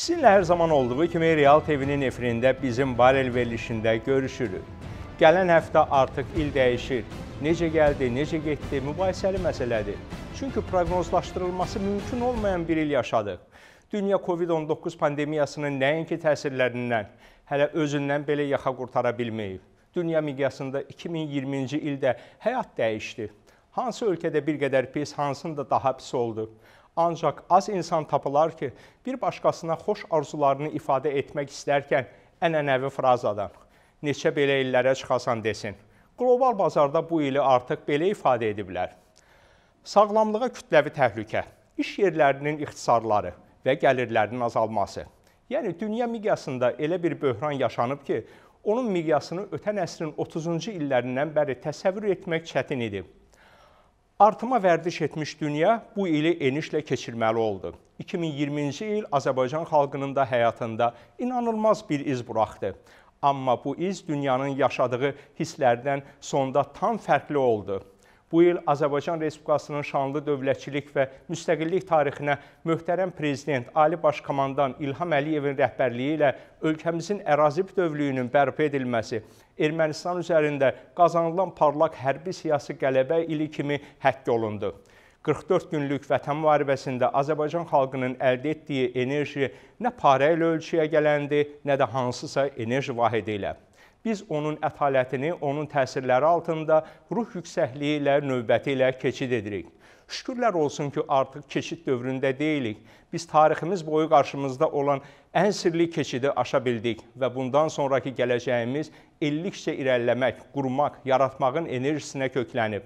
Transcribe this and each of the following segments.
Sizinlə hər zaman olduğu kimi Real TV-nin efirində bizim barel verilişində görüşürük. Gələn həftə artıq il dəyişir. Necə gəldi, necə getdi mübahisəli məsələdir. Çünki proqnozlaşdırılması mümkün olmayan bir il yaşadıq. Dünya COVID-19 pandemiyasının nəinki təsirlərindən hələ özündən belə yaxa qurtara bilməyib. Dünya miqyasında 2020-ci ildə həyat dəyişdi. Hansı ölkədə bir qədər pis, hansında daha pis oldu? Ancaq az insan tapılar ki, bir başqasına xoş arzularını ifadə etmək istərkən ənənəvi frazadan neçə belə illərə çıxasan desin. Qlobal bazarda bu ili artıq belə ifadə ediblər. Sağlamlığa kütləvi təhlükə, iş yerlərinin ixtisarları və gəlirlərinin azalması. Yəni dünya miqyasında elə bir böhran yaşanıb ki, onun miqyasını ötən əsrin 30-cu illərindən bəri təsəvvür etmək çətin idi. Artıma vərdiş etmiş dünya bu ili enişlə keçirməli oldu. 2020-ci il Azərbaycan xalqının da həyatında inanılmaz bir iz buraxdı. Amma bu iz dünyanın yaşadığı hisslərdən sonda tam fərqli oldu. Bu il Azərbaycan Respublikasının şanlı dövlətçilik və müstəqillik tarixinə möhtərəm prezident Ali Baş Komandan İlham Əliyevin rəhbərliyi ilə ölkəmizin ərazi bütövlüyünün bərpa edilməsi, Ermənistan üzərində qazanılan parlaq hərbi-siyasi qələbə ili kimi həkk olundu. 44 günlük vətən müharibəsində Azərbaycan xalqının əldə etdiyi enerji nə para ilə ölçüyə gələndi, nə də hansısa enerji vahidi ilə. Biz onun ətalətini, onun təsirləri altında ruh yüksəkliyi ilə, növbəti ilə keçid edirik. Şükürlər olsun ki, artıq keçid dövründə deyilik. Biz tariximiz boyu qarşımızda olan ən sirli keçidi aşa bildik və bundan sonrakı gələcəyimiz ellikcə irəliləmək, qurmaq, yaratmağın enerjisinə köklənib.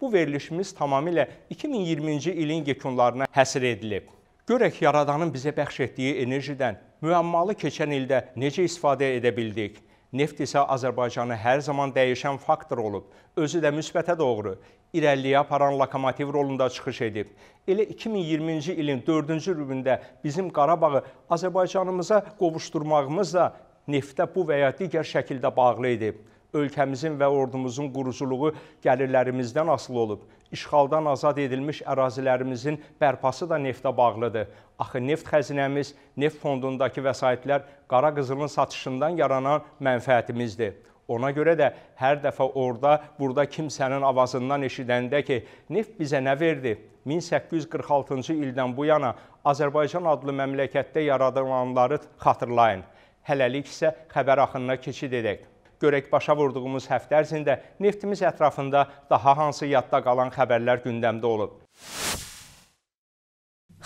Bu verilişimiz tamamilə 2020-ci ilin yekunlarına həsr edilib. Görək yaradanın bizə bəxş etdiyi enerjidən müəmmalı keçən ildə necə istifadə edə bildik? Neft isə Azərbaycanı hər zaman dəyişən faktor olub, özü də müsbətə doğru irəliyə aparan lokomotiv rolunda çıxış edib. Elə 2020-ci ilin 4-cü rübündə bizim Qarabağı Azərbaycanımıza qovuşdurmağımız da neftə bu və ya digər şəkildə bağlı idi ölkəmizin və ordumuzun quruculuğu gəlirlərimizdən asılı olub. İşğaldan azad edilmiş ərazilərimizin bərpası da neftə bağlıdır. Axı neft xəzinəmiz, neft fondundakı vəsaitlər qara qızılın satışından yaranan mənfəətimizdir. Ona görə də hər dəfə orada, burada kimsənin avazından eşidəndə ki, neft bizə nə verdi? 1846-cı ildən bu yana Azərbaycan adlı məmləkətdə yaradılanları xatırlayın. Hələlik isə xəbər axınına keçid edək. Görək başa vurduğumuz həftə ərzində neftimiz ətrafında daha hansı yadda qalan xəbərlər gündəmdə olub.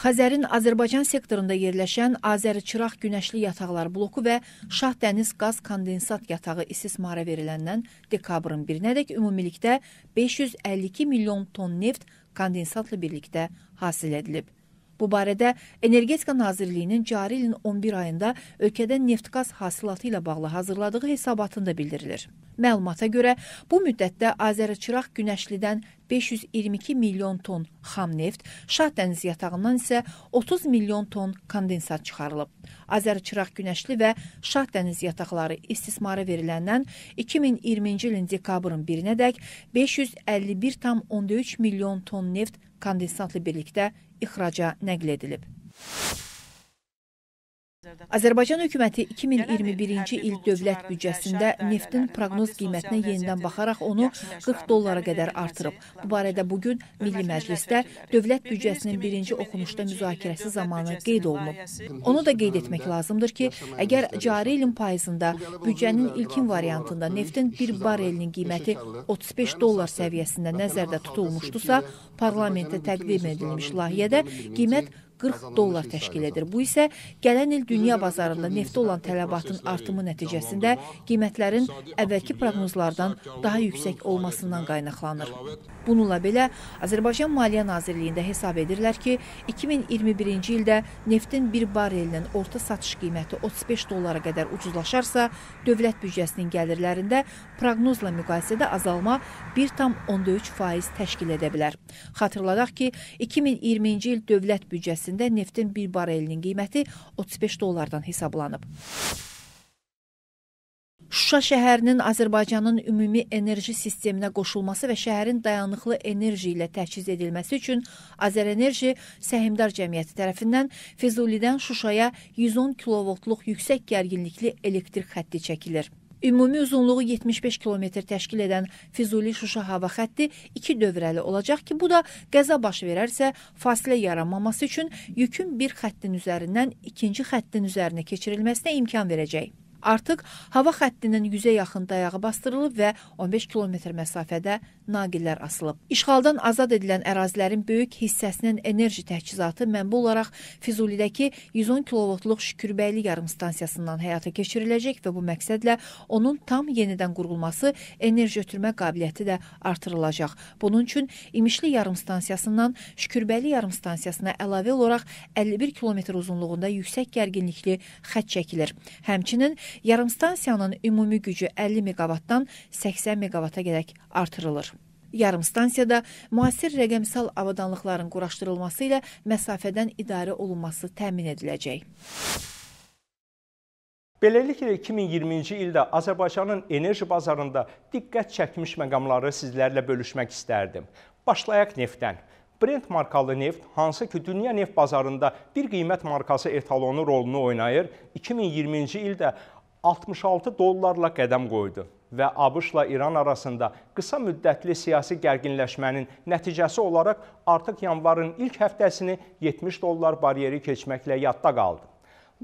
Xəzərin Azərbaycan sektorunda yerləşən Azəri-Çıraq Günəşli Yataqlar bloku və Şah Dəniz Qaz Kondensat Yatağı istismara veriləndən dekabrın 1-nədək ümumilikdə 552 milyon ton neft kondensatla birlikdə hasil edilib. Bu barədə Energetika Nazirliyinin cari ilin 11 ayında ölkədə neft-qaz hasilatı ilə bağlı hazırladığı hesabatında bildirilir. Məlumata görə bu müddətdə Azərçıraq Günəşlidən 522 milyon ton xam neft, Şah dəniz yatağından isə 30 milyon ton kondensat çıxarılıb. Azərçıraq Günəşli və Şah dəniz yataqları istismara veriləndən 2020-ci ilin dekabrın 1-nədək 551,3 milyon ton neft kondensatla birlikdə ixraca nəql edilib. Azərbaycan hökuməti 2021-ci il dövlət büdcəsində neftin proqnoz qiymətinə yenidən baxaraq onu 40 dollara qədər artırıb. Bu barədə bu gün Milli Məclisdə dövlət büdcəsinin birinci oxunuşda müzakirəsi zamanı qeyd olunub. Onu da qeyd etmək lazımdır ki, əgər cari ilin payızında büdcənin ilkin variantında neftin bir barelinin qiyməti 35 dollar səviyyəsində nəzərdə tutulmuşdusa, parlamentə təqdim edilmiş layihədə qiymət 40 dollar təşkil edir. Bu isə gələn il dünya bazarında neftə olan tələbatın artımı nəticəsində qiymətlərin əvvəlki proqnozlardan daha yüksək olmasından qaynaqlanır. Bununla belə, Azərbaycan Maliyyə Nazirliyində hesab edirlər ki, 2021-ci ildə neftin bir barelinin orta satış qiyməti 35 dollara qədər ucuzlaşarsa, dövlət büdcəsinin gəlirlərində proqnozla müqayisədə azalma 1,13% təşkil edə bilər. Xatırladaq ki, 2020-ci il dövlət büdcəsində əvəzində neftin bir barelinin qiyməti 35 dollardan hesablanıb. Şuşa şəhərinin Azərbaycanın ümumi enerji sisteminə qoşulması və şəhərin dayanıqlı enerji ilə təchiz edilməsi üçün Azərenerji Səhmdar Cəmiyyəti tərəfindən Füzulidən Şuşaya 110 kilovoltluq yüksək gərginlikli elektrik xətti çəkilir. Ümumi uzunluğu 75 kilometr təşkil edən Füzuli-Şuşa hava xətti iki dövrəli olacaq ki, bu da qəza baş verərsə fasilə yaranmaması üçün yükün bir xəttin üzərindən ikinci xəttin üzərinə keçirilməsinə imkan verəcək. Artıq hava xəttinin 100-ə yaxın dayağı bastırılıb və 15 kilometr məsafədə naqillər asılıb. İşğaldan azad edilən ərazilərin böyük hissəsinin enerji təchizatı mənbə olaraq Füzulidəki 110 kilovoltluq Şükürbəyli yarımstansiyasından həyata keçiriləcək və bu məqsədlə onun tam yenidən qurulması, enerji ötürmə qabiliyyəti də artırılacaq. Bunun üçün İmişli yarımstansiyasından Şükürbəyli yarımstansiyasına əlavə olaraq 51 kilometr uzunluğunda yüksək gərginlikli xətt çəkilir. Həmçinin yarımstansiyanın ümumi gücü 50 meqavatdan 80 meqavata qədək artırılır yarımstansiyada müasir rəqəmsal avadanlıqların quraşdırılması ilə məsafədən idarə olunması təmin ediləcək. Beləliklə 2020-ci ildə Azərbaycanın enerji bazarında diqqət çəkmiş məqamları sizlərlə bölüşmək istərdim. Başlayaq neftdən. Brent markalı neft hansı ki dünya neft bazarında bir qiymət markası etalonu rolunu oynayır, 2020-ci ildə 66 dollarla qədəm qoydu və ABŞ-la İran arasında qısa müddətli siyasi gərginləşmənin nəticəsi olaraq artıq yanvarın ilk həftəsini 70 dollar bariyeri keçməklə yadda qaldı.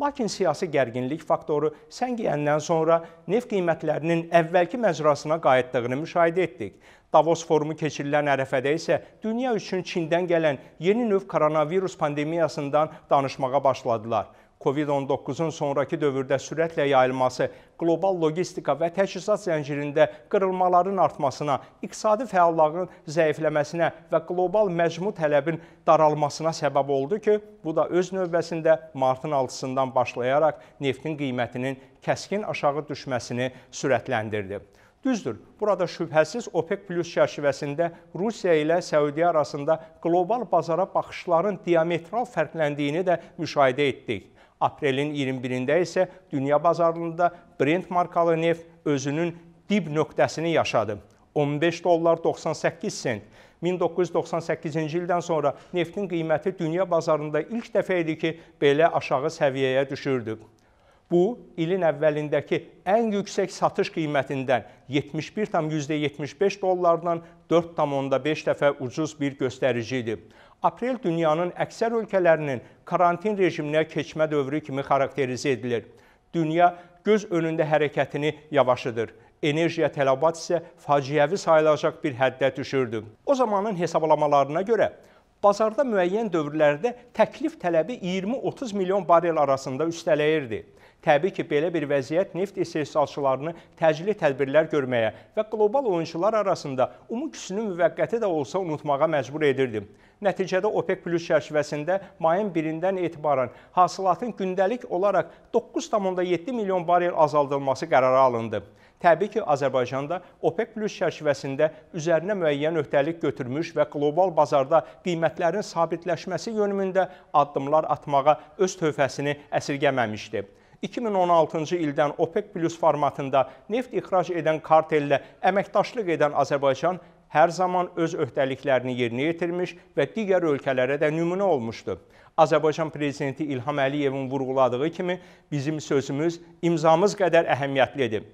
Lakin siyasi gərginlik faktoru səngiyəndən sonra neft qiymətlərinin əvvəlki məcrasına qayıtdığını müşahidə etdik. Davos forumu keçirilən ərəfədə isə dünya üçün Çindən gələn yeni növ koronavirus pandemiyasından danışmağa başladılar. COVID-19-un sonrakı dövrdə sürətlə yayılması, qlobal logistika və təchizat zəncirində qırılmaların artmasına, iqtisadi fəallığın zəifləməsinə və qlobal məcmu tələbin daralmasına səbəb oldu ki, bu da öz növbəsində martın 6-sından başlayaraq neftin qiymətinin kəskin aşağı düşməsini sürətləndirdi. Düzdür, burada şübhəsiz OPEC Plus çərçivəsində Rusiya ilə Səudiyyə arasında qlobal bazara baxışların diametral fərqləndiyini də müşahidə etdik. Aprelin 21-də isə dünya bazarında Brent markalı neft özünün dib nöqtəsini yaşadı. 15 dollar 98 sent. 1998-ci ildən sonra neftin qiyməti dünya bazarında ilk dəfə idi ki, belə aşağı səviyyəyə düşürdü. Bu, ilin əvvəlindəki ən yüksək satış qiymətindən 71,75 dollardan 4,5 dəfə ucuz bir göstəricidir. Aprel dünyanın əksər ölkələrinin karantin rejiminə keçmə dövrü kimi xarakterizə edilir. Dünya göz önündə hərəkətini yavaşıdır. Enerjiyə tələbat isə faciəvi sayılacaq bir həddə düşürdü. O zamanın hesablamalarına görə bazarda müəyyən dövrlərdə təklif tələbi 20-30 milyon barel arasında üstələyirdi. Təbii ki, belə bir vəziyyət neft istehsalçılarını təcili tədbirlər görməyə və qlobal oyunçular arasında umu küsünü müvəqqəti də olsa unutmağa məcbur edirdi. Nəticədə OPEC Plus çərçivəsində mayın 1-dən etibarən hasilatın gündəlik olaraq 9,7 milyon barel azaldılması qərara alındı. Təbii ki, Azərbaycan da OPEC Plus çərçivəsində üzərinə müəyyən öhdəlik götürmüş və qlobal bazarda qiymətlərin sabitləşməsi yönümündə addımlar atmağa öz tövfəsini əsirgəməmişdi. 2016-cı ildən OPEC Plus formatında neft ixrac edən kartellə əməkdaşlıq edən Azərbaycan hər zaman öz öhdəliklərini yerinə yetirmiş və digər ölkələrə də nümunə olmuşdu. Azərbaycan Prezidenti İlham Əliyevin vurğuladığı kimi bizim sözümüz imzamız qədər əhəmiyyətlidir.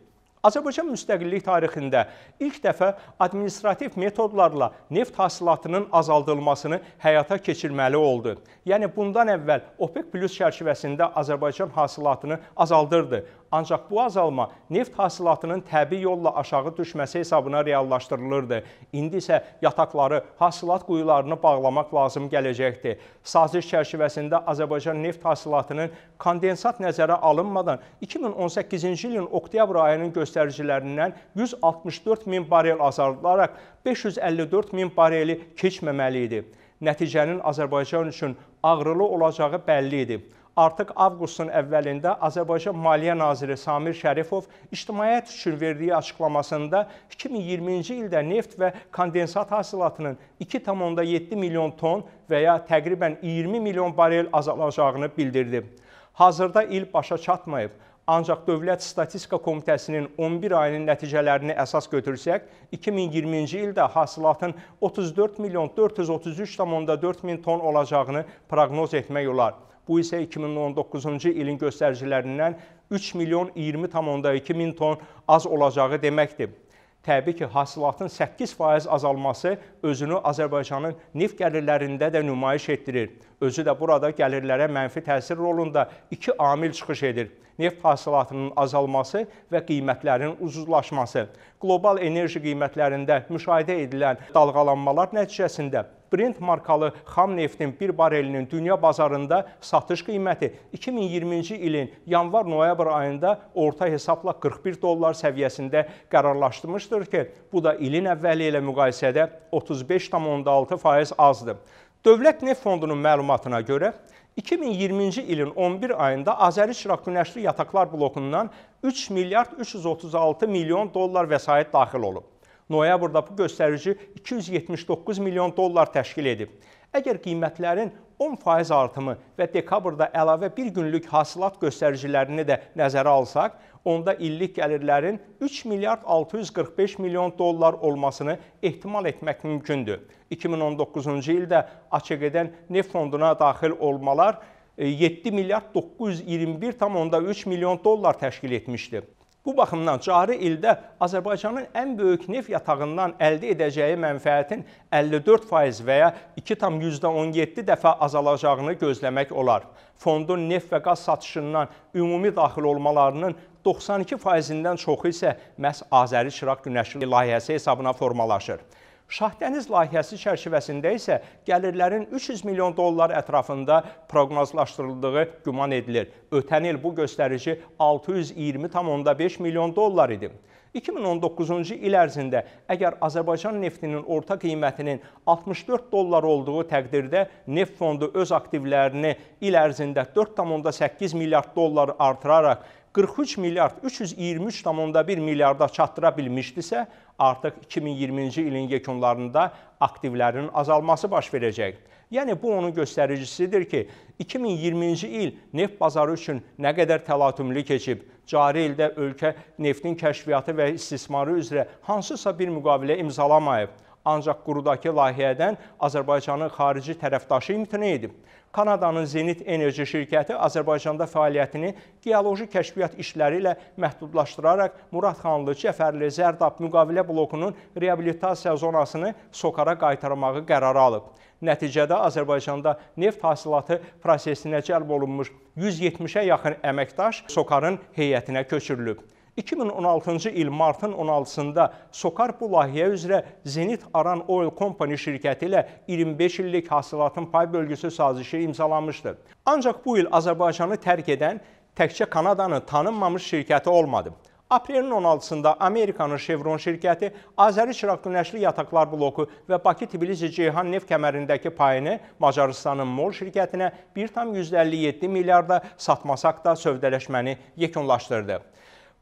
Azərbaycan müstəqillik tarixində ilk dəfə administrativ metodlarla neft hasilatının azaldılmasını həyata keçirməli oldu. Yəni bundan əvvəl OPEC Plus çərçivəsində Azərbaycan hasilatını azaldırdı. Ancaq bu azalma neft hasilatının təbii yolla aşağı düşməsi hesabına reallaşdırılırdı. İndi isə yataqları, hasilat quyularını bağlamaq lazım gələcəkdir. Saziş çərçivəsində Azərbaycan neft hasilatının kondensat nəzərə alınmadan 2018-ci ilin oktyabr ayının göstəricilərindən 164 min barel azardılaraq 554 min bareli keçməməli idi. Nəticənin Azərbaycan üçün ağrılı olacağı bəlli idi artıq avqustun əvvəlində Azərbaycan Maliyyə naziri Samir Şərifov ictimaiyyət üçün verdiyi açıqlamasında 2020-ci ildə neft və kondensat hasilatının 2,7 milyon ton və ya təqribən 20 milyon barel azalacağını bildirdi. Hazırda il başa çatmayıb, Ancaq Dövlət Statistika Komitəsinin 11 ayının nəticələrini əsas götürsək, 2020-ci ildə hasilatın 34 milyon 433,4 min ton olacağını proqnoz etmək olar. Bu isə 2019-cu ilin göstəricilərindən 3 milyon 20,2 min ton az olacağı deməkdir. Təbii ki, hasilatın 8% azalması özünü Azərbaycanın neft gəlirlərində də nümayiş etdirir özü də burada gəlirlərə mənfi təsir rolunda iki amil çıxış edir. Neft hasilatının azalması və qiymətlərin uzuzlaşması. Qlobal enerji qiymətlərində müşahidə edilən dalğalanmalar nəticəsində Brent markalı xam neftin bir barelinin dünya bazarında satış qiyməti 2020-ci ilin yanvar-noyabr ayında orta hesabla 41 dollar səviyyəsində qərarlaşdırmışdır ki, bu da ilin əvvəli ilə müqayisədə 35,6% azdır. Dövlət Neft Fondunun məlumatına görə 2020-ci ilin 11 ayında Azəri-Çıraq Günəşli Yataqlar blokundan 3 milyard 336 milyon dollar vəsait daxil olub. Noyabrda bu göstərici 279 milyon dollar təşkil edib. Əgər qiymətlərin 10% artımı və dekabrda əlavə bir günlük hasilat göstəricilərini də nəzərə alsaq, onda illik gəlirlərin 3 milyard 645 milyon dollar olmasını ehtimal etmək mümkündür. 2019-cu ildə AÇQ-dən neft fonduna daxil olmalar 7 e, milyard 921,3 milyon dollar təşkil etmişdi. Bu baxımdan cari ildə Azərbaycanın ən böyük neft yatağından əldə edəcəyi mənfəətin 54% və ya 2,17 dəfə azalacağını gözləmək olar. Fondun neft və qaz satışından ümumi daxil olmalarının 92%-dən çoxu isə məhz Azəri Çıraq Günəşli layihəsi hesabına formalaşır. Şah Dəniz layihəsi çərçivəsində isə gəlirlərin 300 milyon dollar ətrafında proqnozlaşdırıldığı güman edilir. Ötən il bu göstərici 620,5 milyon dollar idi. 2019-cu il ərzində əgər Azərbaycan neftinin orta qiymətinin 64 dollar olduğu təqdirdə neft fondu öz aktivlərini il ərzində 4,8 milyard dollar artıraraq 43 milyard 323,1 milyarda çatdıra bilmişdisə, artıq 2020-ci ilin yekunlarında aktivlərin azalması baş verəcək. Yəni bu onun göstəricisidir ki, 2020-ci il neft bazarı üçün nə qədər təlatümlü keçib. Cari ildə ölkə neftin kəşfiyyatı və istismarı üzrə hansısa bir müqavilə imzalamayıb. Ancaq qurudakı layihədən Azərbaycanın xarici tərəfdaşı imtina edib. Kanadanın Zenit Enerji şirkəti Azərbaycanda fəaliyyətini geoloji kəşfiyyat işləri ilə məhdudlaşdıraraq Muradxanlı, Cəfərli, Zərdab müqavilə blokunun reabilitasiya zonasını Sokara qaytarmağı qərara alıb. Nəticədə Azərbaycanda neft hasilatı prosesinə cəlb olunmuş 170-ə yaxın əməkdaş Sokarın heyətinə köçürülüb. 2016-cı il martın 16-sında Sokar bu layihə üzrə Zenit Aran Oil Company şirkəti ilə 25 illik hasilatın pay bölgüsü sazişi imzalanmışdı. Ancaq bu il Azərbaycanı tərk edən təkcə Kanadanın tanınmamış şirkəti olmadı. Aprelin 16-sında Amerikanın Chevron şirkəti Azəri Çıraq Günəşli Yataqlar bloku və Bakı-Tbilisi-Ceyhan neft kəmərindəki payını Macarıstanın MOL şirkətinə 1,57 milyarda satmasaq da sövdələşməni yekunlaşdırdı.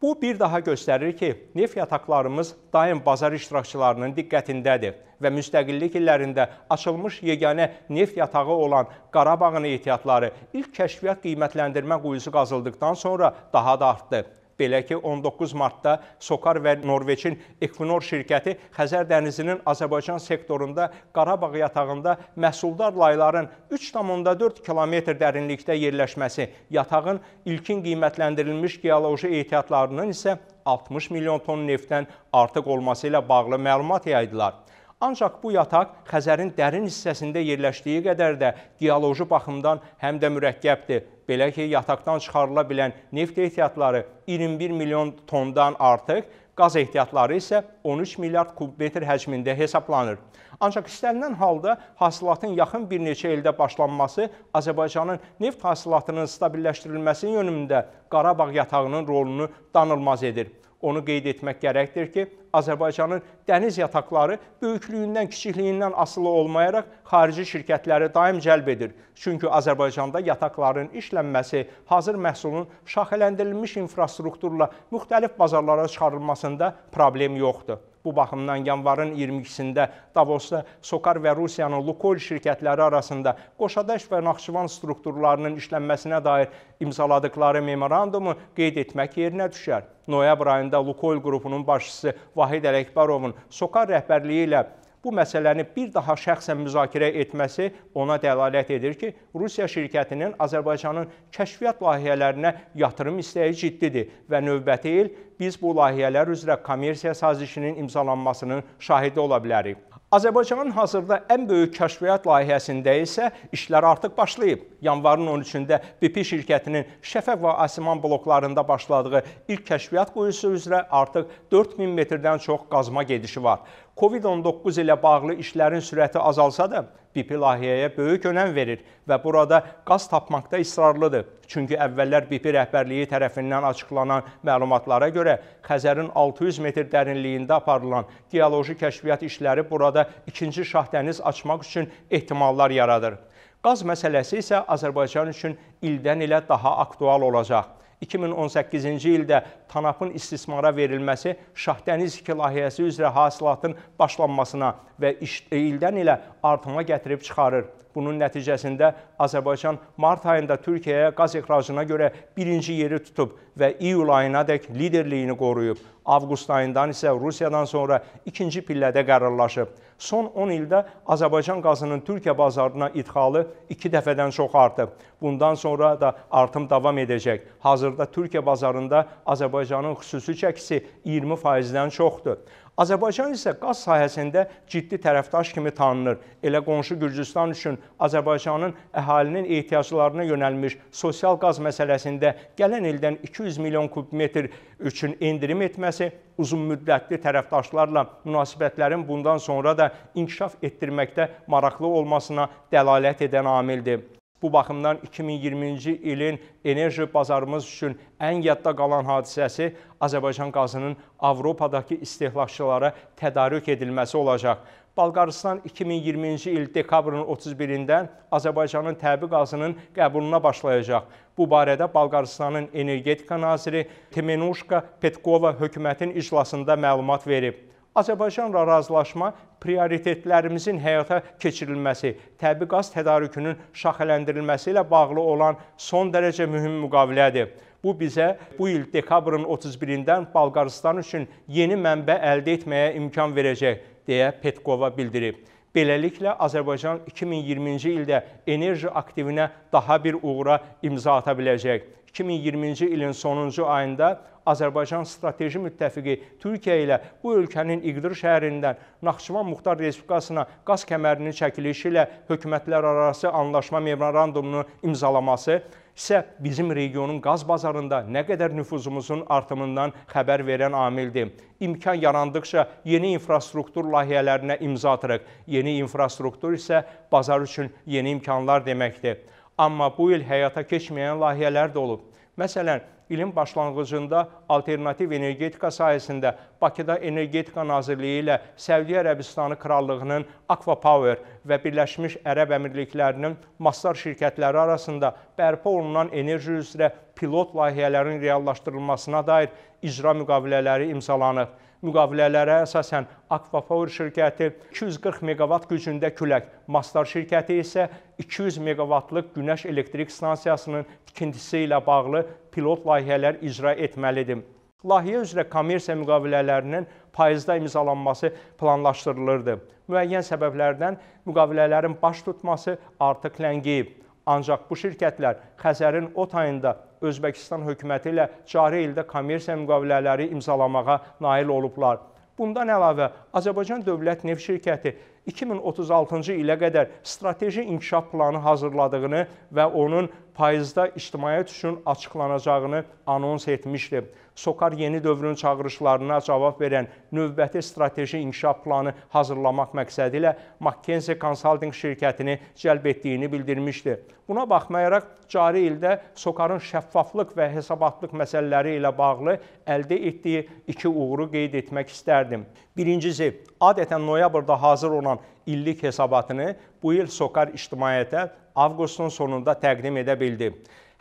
Bu bir daha göstərir ki, neft yataqlarımız daim bazar iştirakçılarının diqqətindədir və müstəqillik illərində açılmış yeganə neft yatağı olan Qarabağın ehtiyatları ilk kəşfiyyat qiymətləndirmə quyusu qazıldıqdan sonra daha da artdı. Belə ki, 19 martda Sokar və Norveçin Equinor şirkəti Xəzər dənizinin Azərbaycan sektorunda Qarabağ yatağında məhsuldar layların 3,4 kilometr dərinlikdə yerləşməsi, yatağın ilkin qiymətləndirilmiş geoloji ehtiyatlarının isə 60 milyon ton neftdən artıq olması ilə bağlı məlumat yaydılar. Ancaq bu yataq Xəzərin dərin hissəsində yerləşdiyi qədər də geoloji baxımdan həm də mürəkkəbdir. Belə ki, yataqdan çıxarıla bilən neft ehtiyatları 21 milyon tondan artıq, qaz ehtiyatları isə 13 milyard kubmetr həcmində hesablanır. Ancaq istənilən halda hasilatın yaxın bir neçə ildə başlanması Azərbaycanın neft hasilatının stabilləşdirilməsi yönümündə Qarabağ yatağının rolunu danılmaz edir. Onu qeyd etmək gərəkdir ki, Azərbaycanın dəniz yataqları böyüklüyündən, kiçikliyindən asılı olmayaraq xarici şirkətləri daim cəlb edir. Çünki Azərbaycanda yataqların işlənməsi hazır məhsulun şaxələndirilmiş infrastrukturla müxtəlif bazarlara çıxarılmasında problem yoxdur. Bu baxımdan yanvarın 22-də Davosda SOCAR və Rusiyanın Lukoil şirkətləri arasında Qoşadaş və Naxçıvan strukturlarının işlənməsinə dair imzaladıkları memorandumu qeyd etmək yerinə düşər. Noyabr ayında Lukoil qrupunun başçısı Vahid Ələkbarovun SOCAR rəhbərliyi ilə bu məsələni bir daha şəxsən müzakirə etməsi ona dəlalət edir ki, Rusiya şirkətinin Azərbaycanın kəşfiyyat layihələrinə yatırım istəyi ciddidir və növbəti il biz bu layihələr üzrə kommersiya sazişinin imzalanmasının şahidi ola bilərik. Azərbaycanın hazırda ən böyük kəşfiyyat layihəsində isə işlər artıq başlayıb. Yanvarın 13-də BP şirkətinin Şəfə və Asiman bloklarında başladığı ilk kəşfiyyat quyusu üzrə artıq 4000 metrdən çox qazma gedişi var. Covid-19 ilə bağlı işlərin sürəti azalsa da, BP layihəyə böyük önəm verir və burada qaz tapmaqda israrlıdır. Çünki əvvəllər BP rəhbərliyi tərəfindən açıqlanan məlumatlara görə Xəzərin 600 metr dərinliyində aparılan geoloji kəşfiyyat işləri burada ikinci şah dəniz açmaq üçün ehtimallar yaradır. Qaz məsələsi isə Azərbaycan üçün ildən ilə daha aktual olacaq. 2018-ci ildə Tanapın istismara verilməsi Şahdəniz 2 layihəsi üzrə hasilatın başlanmasına və ildən ilə artıma gətirib çıxarır. Bunun nəticəsində Azərbaycan mart ayında Türkiyəyə qaz ixracına görə birinci yeri tutub və iyul ayına dək liderliyini qoruyub. Avqust ayından isə Rusiyadan sonra ikinci pillədə qərarlaşıb. Son 10 ildə Azərbaycan qazının Türkiyə bazarına idxalı 2 dəfədən çox artıb. Bundan sonra da artım davam edəcək. Hazırda Türkiyə bazarında Azərbaycan Azərbaycanın xüsusi çəkisi 20%-dən çoxdur. Azərbaycan isə qaz sahəsində ciddi tərəfdaş kimi tanınır. Elə qonşu Gürcüstan üçün Azərbaycanın əhalinin ehtiyaclarına yönəlmiş sosial qaz məsələsində gələn ildən 200 milyon kubmetr üçün endirim etməsi uzunmüddətli tərəfdaşlarla münasibətlərin bundan sonra da inkişaf etdirməkdə maraqlı olmasına dəlalət edən amildir. Bu baxımdan 2020-ci ilin enerji bazarımız üçün ən yadda qalan hadisəsi Azərbaycan qazının Avropadakı istehlakçılara tədarük edilməsi olacaq. Balqaristan 2020-ci il dekabrın 31-də Azərbaycanın təbii qazının qəbuluna başlayacaq. Bu barədə Balqaristanın energetika naziri Temenuşka Petkova hökumətin iclasında məlumat verib. Azərbaycanla razılaşma prioritetlərimizin həyata keçirilməsi, təbii qaz tədarükünün şaxələndirilməsi ilə bağlı olan son dərəcə mühüm müqavilədir. Bu bizə bu il dekabrın 31-dən Balqaristan üçün yeni mənbə əldə etməyə imkan verəcək, deyə Petkova bildirib. Beləliklə, Azərbaycan 2020-ci ildə enerji aktivinə daha bir uğura imza ata biləcək. 2020-ci ilin sonuncu ayında Azərbaycan strateji müttəfiqi Türkiyə ilə bu ölkənin İqdir şəhərindən Naxçıvan Muxtar Respublikasına qaz kəmərinin çəkilişi ilə hökumətlər arası anlaşma memorandumunu imzalaması isə bizim regionun qaz bazarında nə qədər nüfuzumuzun artımından xəbər verən amildir. İmkan yarandıqca yeni infrastruktur layihələrinə imza atırıq. Yeni infrastruktur isə bazar üçün yeni imkanlar deməkdir. Amma bu il həyata keçməyən layihələr də olub. Məsələn, ilin başlanğıcında alternativ energetika sahəsində Bakıda Energetika Nazirliyi ilə Səudiyyə Ərəbistanı Krallığının Aqua Power və Birləşmiş Ərəb Əmirliklərinin Mastar şirkətləri arasında bərpa olunan enerji üzrə pilot layihələrin reallaşdırılmasına dair icra müqavilələri imzalanıb. Müqavilələrə əsasən Aqua Power şirkəti 240 meqavat gücündə külək, Mastar şirkəti isə 200 meqavatlıq günəş elektrik stansiyasının tikintisi ilə bağlı pilot layihələr icra etməlidir. Layihə üzrə kommersiya müqavilələrinin payızda imzalanması planlaşdırılırdı. Müəyyən səbəblərdən müqavilələrin baş tutması artıq ləngiyib. Ancaq bu şirkətlər Xəzərin o tayında Özbəkistan hökuməti ilə cari ildə kommersiya müqavilələri imzalamağa nail olublar. Bundan əlavə Azərbaycan Dövlət Neft Şirkəti 2036-cı ilə qədər strateji inkişaf planı hazırladığını və onun payızda ictimaiyyət üçün açıqlanacağını anons etmişdi. Sokar yeni dövrün çağırışlarına cavab verən növbəti strateji inkişaf planı hazırlamaq məqsədi ilə McKinsey Consulting şirkətini cəlb etdiyini bildirmişdi. Buna baxmayaraq, cari ildə Sokarın şəffaflıq və hesabatlıq məsələləri ilə bağlı əldə etdiyi iki uğuru qeyd etmək istərdim. Birincisi, adətən noyabrda hazır olan illik hesabatını bu il SOCAR ictimaiyyətə avqustun sonunda təqdim edə bildi.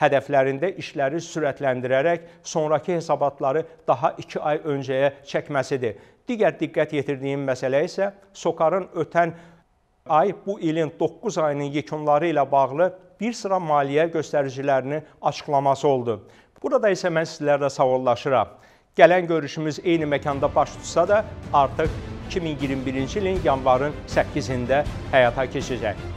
Hədəflərində işləri sürətləndirərək sonrakı hesabatları daha 2 ay öncəyə çəkməsidir. Digər diqqət yetirdiyim məsələ isə SOCAR-ın ötən ay bu ilin 9 ayının yekunları ilə bağlı bir sıra maliyyə göstəricilərinin açıqlaması oldu. Burada isə mən sizlərlə sağollaşıram. Gələn görüşümüz eyni məkanda baş tutsa da, artıq 2021-ci ilin yanvarın 8-də həyata keçəcək.